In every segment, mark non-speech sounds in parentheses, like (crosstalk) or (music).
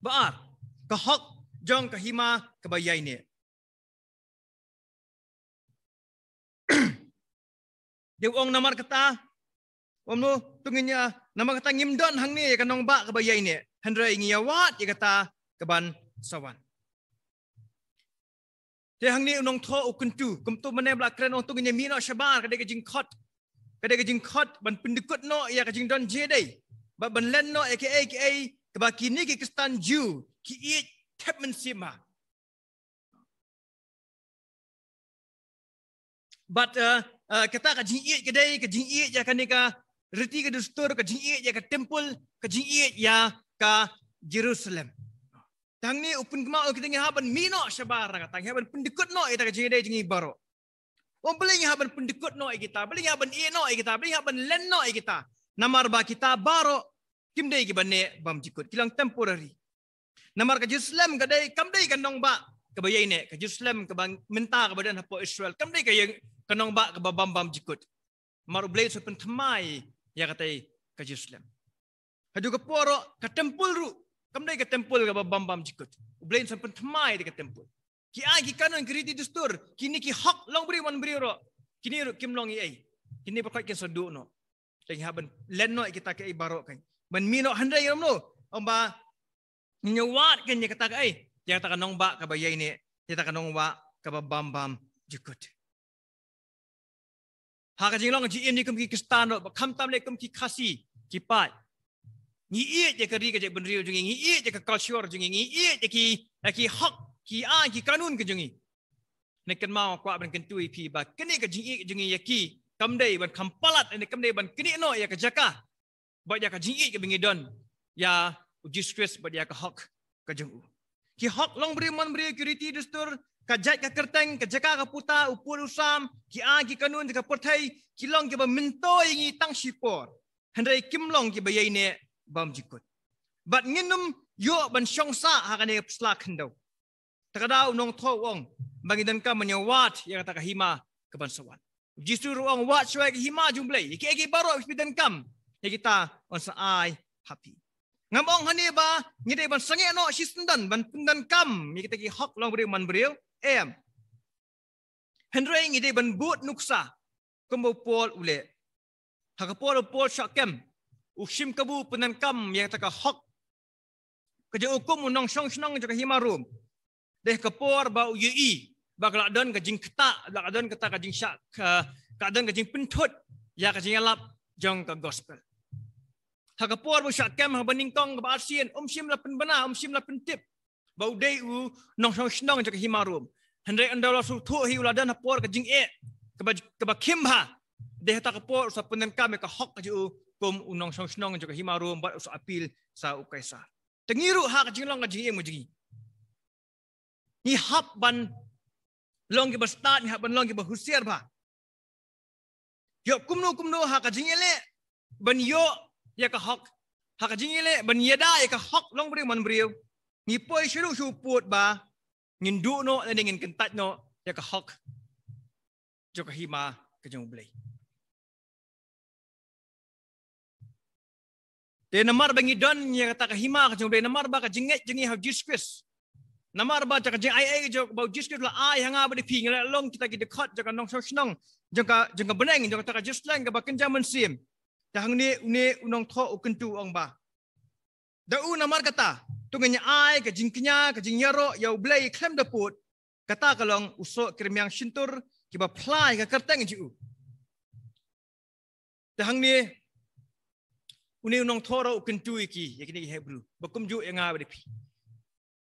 baar ke hok jong ke hima ni (clears throat) Dia uang namar kata omnu tunginya namar kata ngimdon hang ni kan ke nong ba kebayai ni hendra ingi yawat ya kata keban sawan Dia hang ni nong tho ukuntu kumtu mane bla kren ong oh, tunginya mino shabar ke de kot, khot ke kot, jing khot ban pindikot no ya ke don je dei ban len no aka aka sebab kini ke kestan ju, ki iit tep mensima. But uh, uh, kata ke jing iit ke day, ke jing iit ya kanika reti ke dustur, ke jing iit ya ke tempul, ke jing iit ya ke Jerusalem. Tang ni upun kemau kita ngi haban mino syabar lah kata ngi haban pendekut no kita ke jing day jing baro. Wong oh, beli ngi haban pendekut no kita, beli ngi haban iit no kita, beli ngi haban len no kita. Namar ba kita baro kim dai gi bane bam jikut kilang temporary namar ka jislam ka dai kam dai kanong ba ka bayai ne ka jislam ka bang menta ka badan hapo israel kam dai ka yang kanong ba ka bam bam jikut maru blai so pen thmai ya ka tai ka jislam ka juga poro ka tempul ru kam dai ka tempul ka bam bam jikut blai so pen thmai de ka tempul ki agi kanon kriti dustur kini ki hak long bri wan bri ro kini ru kim long ai kini pakai ke no tengah ben len no kita ke ibarokan มันมีนอหันไดยมโนอมบาเนวาดกันยังกตากไอยังตากนองบะกับใบใหญ่เนี่ยยังตากนองวะกับบัมบัมจุกุดหากจริงลองจีเอ็นนี่ก็มีกิสตานอดคำตามเลยก็มีคาซีกีปายงี้เอ็ดจะกรีกจะบันเรียวจุงงี้เอ็ดจะกับกัลชัวร์จุงงี้เอ็ดจะกีไอคีฮักกีอากีกานุนกันจุงงี้ในกันมาวกว่าเป็นกันตุยพีบักกันนี่ก็จริงเอ็ดจุงงี้ยากีคำได้บันคำพลัดในคำได้บันกันนี่โน่ยากจะก้า but dia akan jingit ke bingidon. Ya, uji stress, but dia akan hok ke jengu. Ki hok long beri man beri kuriti distur, kajat ke kerteng, kajaka ke puta, upur usam, ki agi kanun, ke pertai, ki long ke minto ingi tang sipor. Hendai kim long ke bayi ne, bam jikut. But nginum, yo ban syongsa hakane pslak hendau. Terkadang nong tho wong bagi dan ka menyewat yang kata kahima ke bansawan. Jisu ruang wat suai ke hima jumlah. Iki iki baru habis kam kita bangsa ai happy. Ngamong hani ba ngide ban sange no shisndan ban pundan kam mi kita ki hok long bre man bre em. Hendre ngide ban but nuksa kombo pol ule. Haka pol pol shakem ushim kabu pundan kam mi kita ka hok. Kaje ukum nong shong shong jaka himarum. Deh kepor ba yi. ba don ka jing kata kladon kata ka jing syak ka kladon ka jing pentut ya ka jing lap jong ka gospel. ถ้ากับปวดบริษัทแกมหาบันิงตองกับอาเซียนอมชิมละเป็นบนาอมชิมละเป็นติบบ่าวเดียวน้องชองชน้องจะกับฮิมารุมฮันเรอันดาลสุทุฮิวลาดันหัปวดกับจิงเอกับกับคิมฮะเดี๋ยวถ้ากับปวดสับปนันกามกับฮอกกับจิอูกุมน้องชองชน้องจะกับฮิมารุมบัดสับอิลสาอุกัยซาตั้งยิ่รู้ฮักจิงลองกับจิงเอมุจิงี่ฮับบันลองกับสตาร์นี่ฮับบันลองกับฮุสเซียร์บ้ายกคุมโนคุมโนฮักกับจิงเอเล่บันโย ya ke hok hak jing ile ban ya da ya ke hok long bri mon bri ni poi shuru shuput ba ngin du no le ngin kentat no ya ke hok jo ke hima ke jung bli de namar bangi don ya kata ke hima ke jung bli namar ba ke jinget jingi ha jiskris namar ba ta ke jing ai ai jo ba jiskris la ai hanga ba de ping la long kita ki de khot jo ka nong so snong jo ka jo ka beneng jo ka ta ke jislang ke ba kenjam sim Tahang ni une unong tho o kentu ba. Da u namar kata tungenya ai ke jingkinya ke jingnya ro ya ublai klem da put kata kalong uso kirim yang sintur ki ba plai ke kerteng ji u. Tahang ni une unong tho ro kentu iki yakini hebru bakum ju yang abri pi.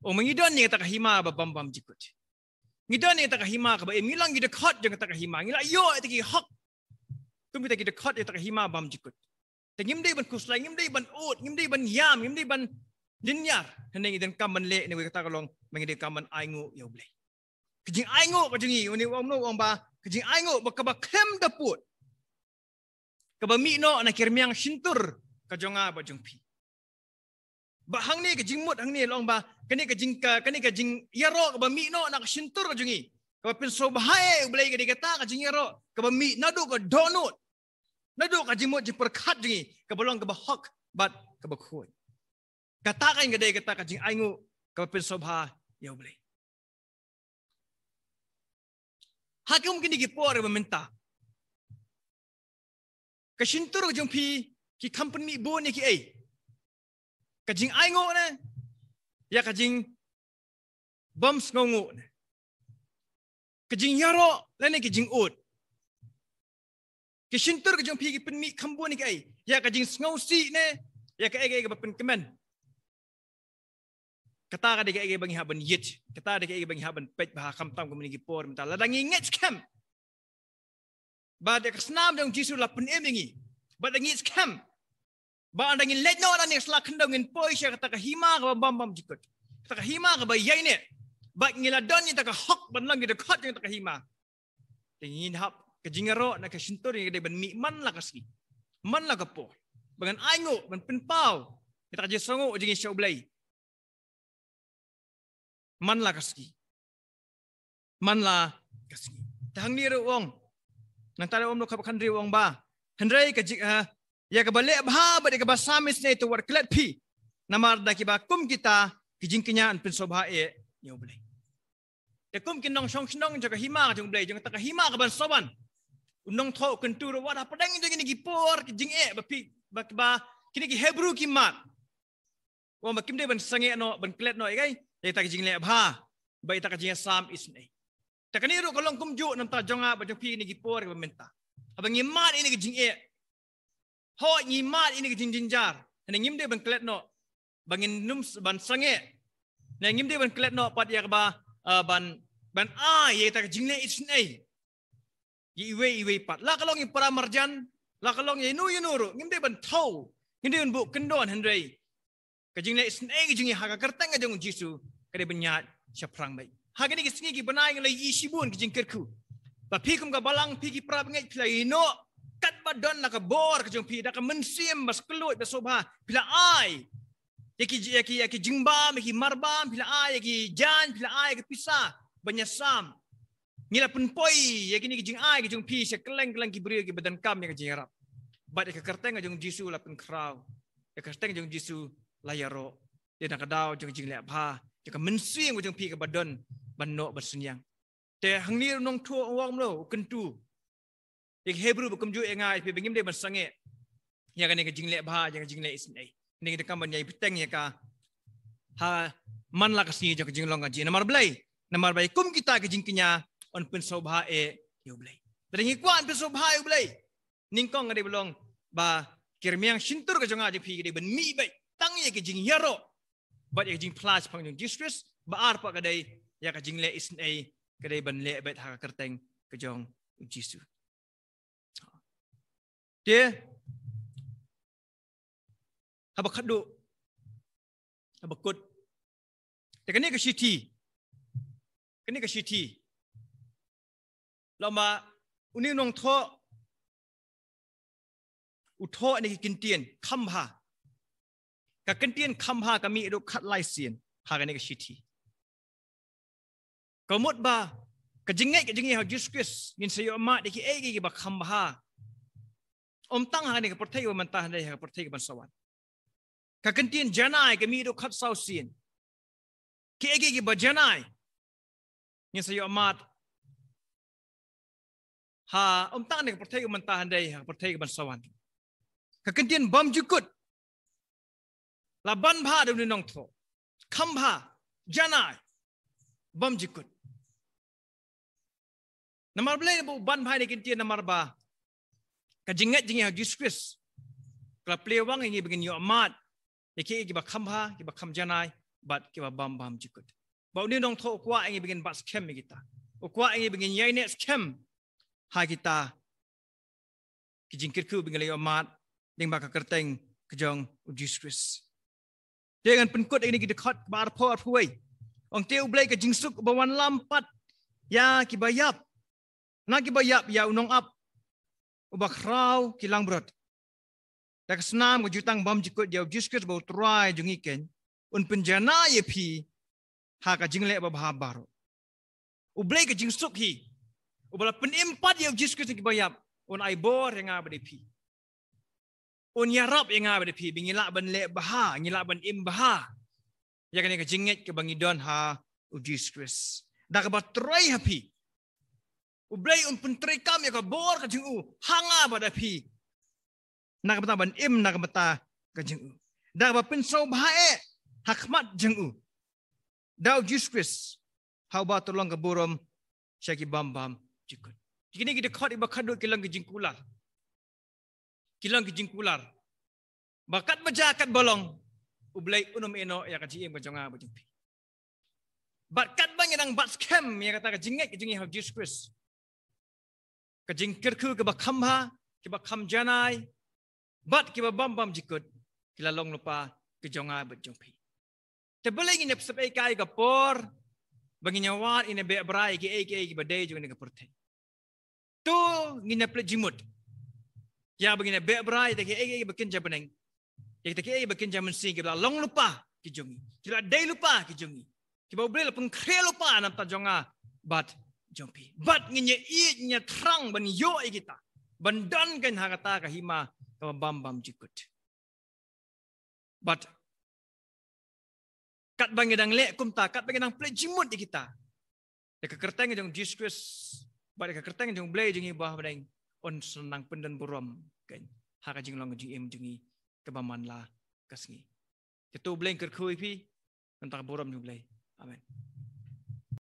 O mengidon ni kata kahima ba bam bam jikut. Ngidon ni kata kahima ka ba emilang eh, gi de khot jeng kata kahima ngila yo etiki eh, hak tung bitai kita khot eta hima bam jikut te ngim dei ban kuslai ngim dei ban ut ngim dei ban yam ngim dei ban linyar hene ngi den kam ban le ne we kata kalong mengi dei kam ban aingu yo ble kijing aingu ka jingi uni wong no wong ba kijing aingu ba ka ba kem da put ka ba mi no na kirmiang shintur ka jonga ah, ba jung pi ba hang ni kijing mut hang ni long ba kani kijing ka kani kijing yaro ka ba mi no na ka shintur ka jungi ka ba pin so ba hai ble ka dei kata ka jingi yaro ka ba mi na do ka donut Nado ka jimot jing perkat jingi kabalong ka bahok bat ka bakhoy. Kata kain gaday kata ka jing aingu ka pen sobha yo ya bale. Hakim mungkin digipor ba menta. Ka shintur jing pi ki company bo ni ki ai. Eh, ka jing aingu ne ya ka jing bums ngongu ne. Ka jing yaro lene ki jing ut ke kishintur ke jong pi gipin mi kambu ni kai ya ka jing sngau si ne ya ka ege gipin kemen kata ka dege ege bangi haban yit kata dege ege bangi haban pet bah kam tam kum ni por mental la dangi ngets kem ba de kasnam dong jisu la pun emingi ba dangi ngets kem ba andangi let no anang lah sla kendong in poi sha kata ka hima ka bam bam jikot kata ka hima ka bai yai ne ba ngila don ni ta ka hok ban lang ni ta ka hima tingin hap kajingaro nak ka shinto ni kada ban mi man la kasni man la kapo bangan ayo ban pinpau kita kaje songo jingi sya ublai man la kasni man la kasni tang ni ro wong nang tare om lo ka kan wong ba hendrai ka jik eh, ya ka bale bha ba de ka basamis ne to worklet pi namar da ki ba kum kita kijing kinya an pin sobha e ni ublai Kekum kinong song-song jaga hima jaga ublai jaga tak hima kaban soban. Undang tau kentur wah apa dah ngitu gini gipor ke jing eh bapi bak ba kini ki Hebrew ki mat. Wah makim dia ben sange no ben klet no ikai. Ya dia tak jing le ba. Ba tak jing sam is ne. Tak ni ro kolong kum ju nanta jonga ah, ba jopi ni gipor ke pemerta. Abang ngi mat ini ke jing eh. Ho ngi mat ini ke jing jinjar. Ne ngim dia ben klet no. Bang num ban sange. Ne ngim dia ben klet no pat ya ba ah, ban ban a ah, ye tak jing le is ne. Gi iwe iwe pat. La kalong yung paramarjan, la kalong yung inuyunuro, hindi ban tau, hindi ban buk kendoan hendray. Kajing na isnay kajing yung hakakartang ka dungung Jisoo, kada banyat siya perang bay. Hagani kisngi ki banay ngalay isibun kajing kirku. Ba pikum ka balang piki prabangay pila ino, kat ba don na ka bor kajing pi, da ka mensim bas kelut bas sobha, pila ay. Yaki yaki yaki jingbam, yaki marbam, pila ay, yaki jan, pila ay, yaki pisah, banyasam. sam. Ngila pun poi, ya kini kijing ai kijing pi, sya keleng keleng kibri ke badan kam yang kijing harap. Bad ke kerteng ngajung lah Jisu la pun kraw. Ke kerteng ngajung Jisu la yaro. Dia nak kadau jeng jeng lek pa, ke mensui ngajung pi ke badan banno bersunyang. Te hang ni nong tu wong lo kentu. Ya Hebrew bukum ju engai pi bengim de bersange. Ya kini kijing jeng lek pa, jeng jeng lek isnai. Ning de kam banyai peteng ya ka. Ha man la kasi jeng jeng long ngaji. Namar blai. Namar bai kum kita ke jeng on pun soba e yu blai dari ngi kwa pun soba yu blai ning kong ngari belong ba kirmiang sintur yaro ba ye jing plas pang jing distress ba ar ya ka le is a kadai ben le bet ha kerteng dia apa kadu apa kut Kini ke เรามาอุนิวนงทออุทอในกินเตียนคำพากับกินเตียนคำพากับมีอุดคัดไลเซียนพากันในกชิทีกมดบากะจิงไงกะจิงไงเฮาจิสคริสมินเสยอมาเดกิเอกิกบะคำพาอมตั้งหาในกับประเทศมันตาในกับประเทศกับสวรรค์กับกินเตียนเจนายกับมีอุดคัดเซาเซียนคิเอกิกบะจนายมินเสยอมา ha om tak nak pertai ke mentah andai ha pertai ke bansawan ka kentian bam jukut la ban bha de nong tho kham bha jana bam jukut namar blai bu ban bha ni kentian namar ba ka jingat jingi ha jisris kala play wang ini bikin yo amat iki iki ba kham bha ki ba kham jana bat ki ba bam bam jukut ba ni nong tho kwa ini bikin bas kem kita kwa ini bikin yai ne kem hai kita kijingkir ku bingali omat ding baka kejong ujis kris dengan penkut ini kita khat bar por puai ong teu blai ke jingsuk bawan lampat ya kibayap na kibayap ya unong ap ubak rau kilang brot tak senam ke jutang bam dia ujis kris bau jungi ken un penjana ye pi ha ka jingle ba bahabar ublai o bala penempat yang Jesus ke bayam on ai bor yang ngab de pi on ya rab yang ngab de pi bingila ban le baha ngila ban im baha ya kan ke ke bangi don ha, oh ha u Jesus Kristus, da ka troi happy u blai un pun trai kam ya ka bor ka jingu hanga ba de pi na ka ban im na ka mata ka jingu da ba pin so ba e hakmat jingu da u oh Jesus Christ how about tolong ke burum Syakibam-bam. bam jikut. Kini kita kau di bakat duit kilang kejingkular. Kilang kejingkular. Bakat kat bolong. Ublai unum eno ya kaji yang berjonga berjumpi. Bakat banyak yang bat scam yang kata kejingat kejingi hal Jesus Christ. Kejingkirku ke bakamha, ke bakam ha, janai. Bat ke bam bam jikut. kilalong long lupa kejonga berjumpi. Tebeling ini sebaik kai kapor baginya wat ina be brai ki ai eh, eh, ki badai jung ina kapurte tu ngina ple jimut ya baginya be brai de ki ai ki bekin jabeneng ya ki ai bekin jamun sing ki long lupa ki jungi ki la dai lupa ki jungi ki bau bel pun kre lupa nam ta jonga bat jompi bat ngine i nya trang ban yo ai kita ban don ken harata ka hima ka bam bam jikut but kat bangi dang lek kum ta kat bangi dang plek jimut di kita de kerteng jong jiskus ba de ke kerteng jong blai jong ibah badai on senang pendan buram kan ha ka jing long jing em jing ke baman la kasngi ke tu blai ker buram jong blai amen